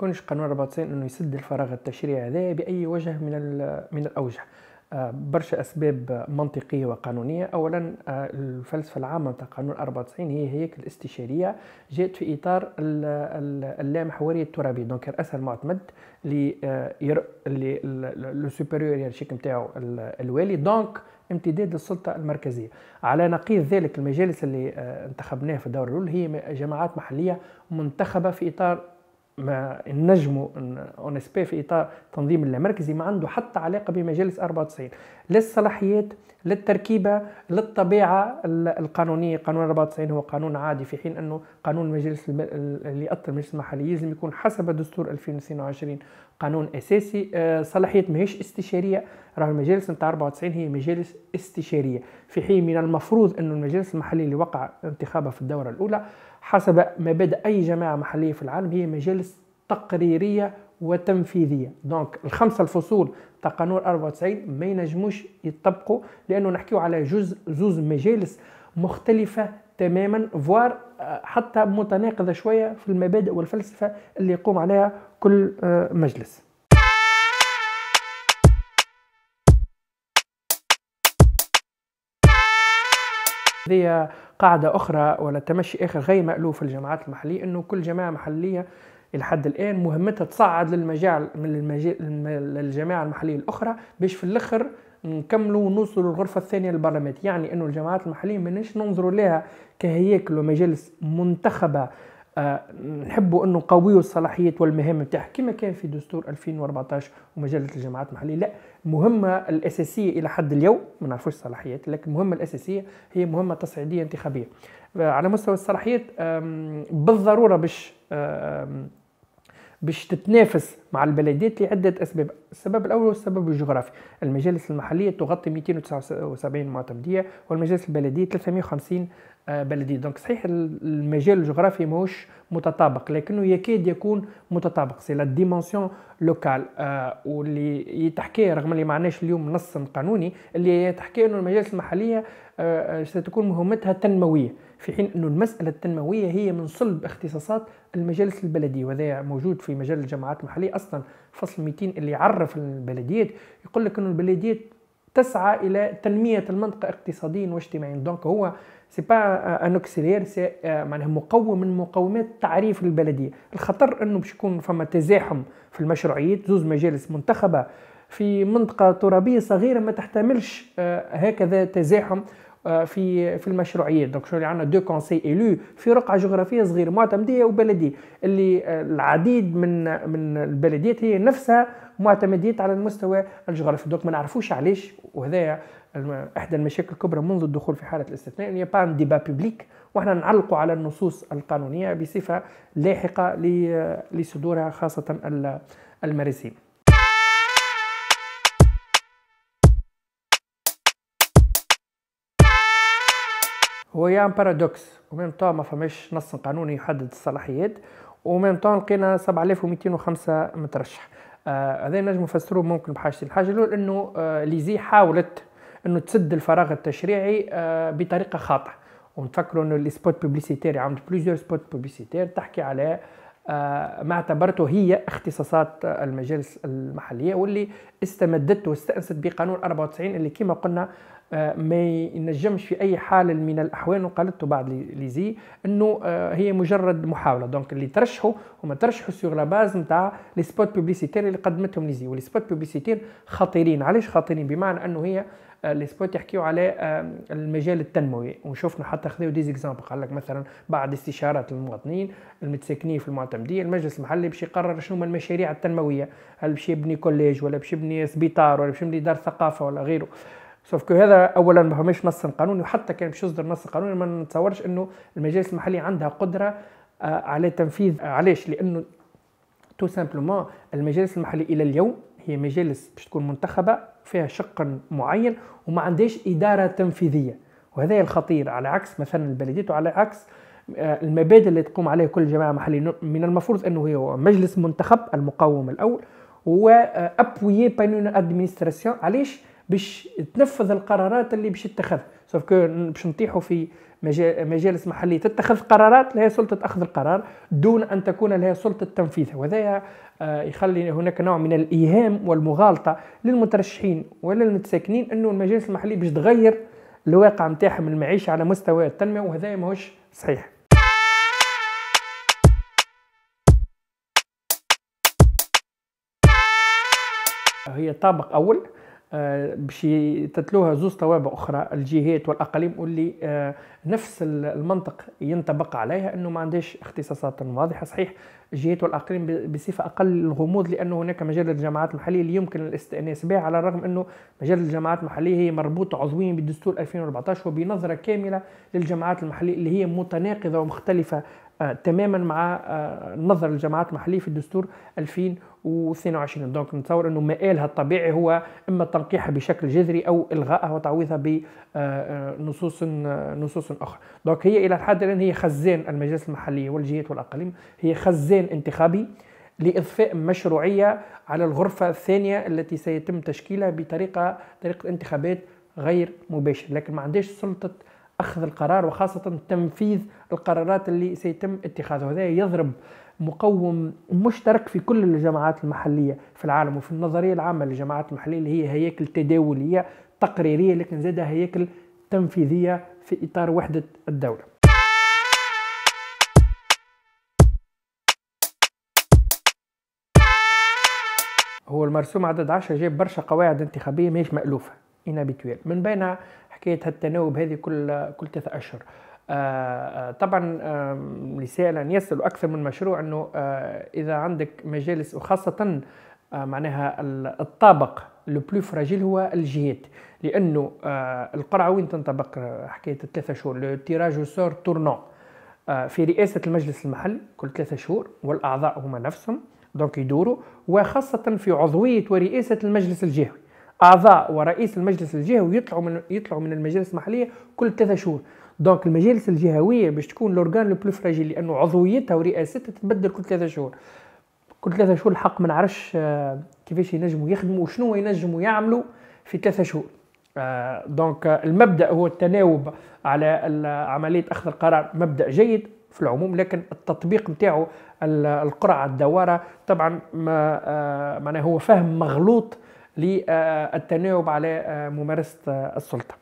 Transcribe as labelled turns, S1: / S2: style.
S1: يكونش قانون 94 انه يسد الفراغ التشريعي هذا باي وجه من من الاوجه آه، برشا اسباب منطقيه وقانونيه اولا آه، الفلسفه العامه نتاع قانون 94 هي هيك الاستشاريه جاءت في اطار اللامحوريه الترابيه دونك راسها المعتمد اللي لو سوبيريور الشيك نتاعو الوالي دونك امتداد للسلطة المركزية على نقيض ذلك المجالس اللي آه، انتخبناها في الدور الأول هي جماعات محلية منتخبة في إطار ما اون اسبي في اطار تنظيم اللامركزي ما عنده حتى علاقه بمجالس 94 لا لا الصلاحيات التركيبه لا الطبيعه القانونيه قانون 94 هو قانون عادي في حين انه قانون المجلس اللي اطل المجلس المحلي يلزم يكون حسب دستور 2022 قانون اساسي آه، صلاحيات ماهيش استشاريه راه المجالس نتاع 94 هي مجالس استشاريه في حين من المفروض انه المجالس المحلي اللي وقع انتخابها في الدوره الاولى حسب مبادئ أي جماعة محلية في العالم هي مجالس تقريرية وتنفيذية دونك الخمسة الفصول تاع قانون 94 ما ينجموش يطبقوا لأنه نحكيو على جزء زوز مجالس مختلفة تماما فوار آه، حتى متناقضة شوية في المبادئ والفلسفة اللي يقوم عليها كل آه، مجلس هذه قاعدة أخرى ولا تمشي آخر غير مألوف في الجماعات المحلية أنه كل جماعة محلية لحد الآن مهمتها تصعد للمجال للجماعة المحلية الأخرى باش في الآخر نكملوا ونوصلوا للغرفة الثانية للبرلمان يعني أنه الجماعات المحلية ماناش ننظروا لها كهياكل ومجالس منتخبة نحبوا انه نقويوا الصلاحيات والمهام نتاعها كما كان في دستور 2014 ومجله الجماعات المحليه لا المهمه الاساسيه الى حد اليوم ما نعرفوش الصلاحيات لكن المهمه الاساسيه هي مهمه تصعيديه انتخابيه على مستوى الصلاحيات بالضروره باش باش تتنافس مع البلديات لعدة أسباب السبب الأول هو السبب الجغرافي المجالس المحلية تغطي 279 معتمدية والمجالس البلدية 350 آه، بلدي دونك صحيح المجال الجغرافي ماهوش متطابق لكنه يكاد يكون متطابق سي لا ديمونسيون لوكال واللي يتحكي رغم اللي ما عندناش اليوم نص قانوني اللي يتحكي انه المجالس المحليه آه، آه، ستكون مهمتها تنمويه في حين انه المساله التنمويه هي من صلب اختصاصات المجالس البلديه وهذا موجود في مجال الجماعات المحليه اصلا فصل 200 اللي عرف البلديات يقول لك انه البلديات تسعى الى تنميه المنطقه اقتصاديا واجتماعيا دونك هو سي با ان سي معناها مقوم من مقومات تعريف البلديه الخطر انه باش يكون فما تزاحم في المشروعيات زوز مجالس منتخبه في منطقه ترابيه صغيره ما تحتملش آه، هكذا تزاحم آه، في في المشروعيات دونك شنو اللي عندنا دو كونسي ايلو في رقعه جغرافيه صغيره معتمديه وبلديه اللي آه، العديد من من البلديات هي نفسها معتمدين على المستوى الجغرافي دوك ما نعرفوش علاش وهذا احدى المشاكل الكبرى منذ الدخول في حاله الاستثناء ان يبان ديبا بيبليك واحنا نعلقوا على النصوص القانونيه بصفه لاحقه لصدورها خاصه المراسيم هو يا يعني بارادوكس ومن طوم ما فماش نص قانوني يحدد الصلاحيات ومن طوم لقينا 7205 مترشح هذا آه نجم نفسروه ممكن بحاجتين الحاجه الاولى انه آه ليزي حاولت انه تسد الفراغ التشريعي آه بطريقه خاطئه ونتفكروا انه السبوت بوبليسيتير عملت بليزيور سبوت بوبليسيتير تحكي على آه آه، ما اعتبرته هي اختصاصات المجالس المحليه واللي استمدت واستانست بقانون 94 اللي كما قلنا آه، ما ينجمش في اي حال من الاحوال وقالته بعد ليزي انه آه، هي مجرد محاوله دونك اللي ترشحوا هما ترشحوا سيغ لا باز نتاع لي سبوت بوبليسيتير اللي قدمتهم ليزي ولي سبوت بوبليسيتير خطيرين علاش خطيرين بمعنى انه هي آه، سبوت يحكيو على المجال التنموي وشفنا حتى خذوا دي زيكزامبل قال لك مثلا بعد استشارات المواطنين المتساكنين في المعتمديه المجلس المحلي باش يقرر شنو المشاريع التنمويه هل باش يبني كوليج ولا باش يبني سبيطار ولا باش يبني دار ثقافه ولا غيره سوف كو هذا اولا ما فماش نص قانوني وحتى كان باش يصدر نص قانوني ما نتصورش انه المجالس المحلي عندها قدره آه، على تنفيذ آه، علاش لانه تو سامبلومون المجالس المحليه الى اليوم هي مجالس باش تكون منتخبه فيها شق معين وما عندهاش اداره تنفيذيه وهذا الخطير على عكس مثلا البلديات وعلى عكس آه، المبادئ اللي تقوم عليها كل جماعه محليه من المفروض انه هي مجلس منتخب المقاوم الاول و ابويي بانون ادمينستراسيون علاش باش تنفذ القرارات اللي باش تتخذ سوف كو باش نطيحوا في مجالس محلية تتخذ قرارات لها سلطة أخذ القرار دون أن تكون لها سلطة تنفيذها وهذا آه، يخلي هناك نوع من الإيهام والمغالطة للمترشحين وللمتساكنين أنه المجالس المحلية باش تغير الواقع نتاعهم المعيشة على مستوى التنمية وهذا ماهوش صحيح هي طابق أول آه، باش تتلوها زوز توابع اخرى الجهات والاقاليم واللي آه، نفس المنطق ينطبق عليها انه ما عندهاش اختصاصات واضحه صحيح الجهات والاقاليم بصفه اقل الغموض لانه هناك مجال الجماعات المحليه اللي يمكن الاستئناس بها على الرغم انه مجال الجامعات المحليه هي مربوطه عضويا بالدستور 2014 وبنظره كامله للجامعات المحليه اللي هي متناقضه ومختلفه آه، تماما مع آه، نظر الجماعات المحليه في الدستور 2022 دونك نتصور انه مآلها الطبيعي هو اما تنقيحها بشكل جذري او الغائها وتعويضها بنصوص آه، نصوص اخرى دونك هي الى الحد الان هي خزان المجالس المحليه والجهات والاقاليم هي خزان انتخابي لاضفاء مشروعيه على الغرفه الثانيه التي سيتم تشكيلها بطريقه طريقه انتخابات غير مباشر لكن ما عندهاش سلطه اخذ القرار وخاصه تنفيذ القرارات اللي سيتم اتخاذها هذا يضرب مقوم مشترك في كل الجماعات المحليه في العالم وفي النظريه العامه للجماعات المحليه اللي هي هياكل تداوليه تقريريه لكن زادها هياكل تنفيذيه في اطار وحده الدوله هو المرسوم عدد 10 جاب برشا قواعد انتخابيه ماهيش مألوفه انابيتويل من بين حكايه هالتناوب هذه كل كل ثلاثة اشهر آه، آه، طبعا لسائلا يسأل أكثر من مشروع أنه آه، إذا عندك مجالس وخاصة معناها الطابق لو بلو فراجيل هو الجهات لأنه القرعة وين تنطبق حكاية الثلاثة شهور لو تيراج سور تورنون في رئاسة المجلس المحل كل ثلاثة شهور والأعضاء هما نفسهم دونك يدوروا وخاصة في عضوية ورئاسة المجلس الجهوي اعضاء ورئيس المجلس الجهوي يطلعوا من يطلعوا من المجالس المحليه كل ثلاثة شهور دونك المجالس الجهويه باش تكون لورغان لو بلو فراجيل لانه عضويتها ورئاستها تتبدل كل ثلاثة شهور كل ثلاثة شهور الحق ما نعرفش آه، كيفاش ينجموا يخدموا وشنو ينجموا يعملوا في ثلاثة شهور آه، دونك المبدا هو التناوب على عمليه اخذ القرار مبدا جيد في العموم لكن التطبيق نتاعو القرعه الدواره طبعا ما آه، معناه هو فهم مغلوط للتناوب على آه، ممارسه آه، السلطه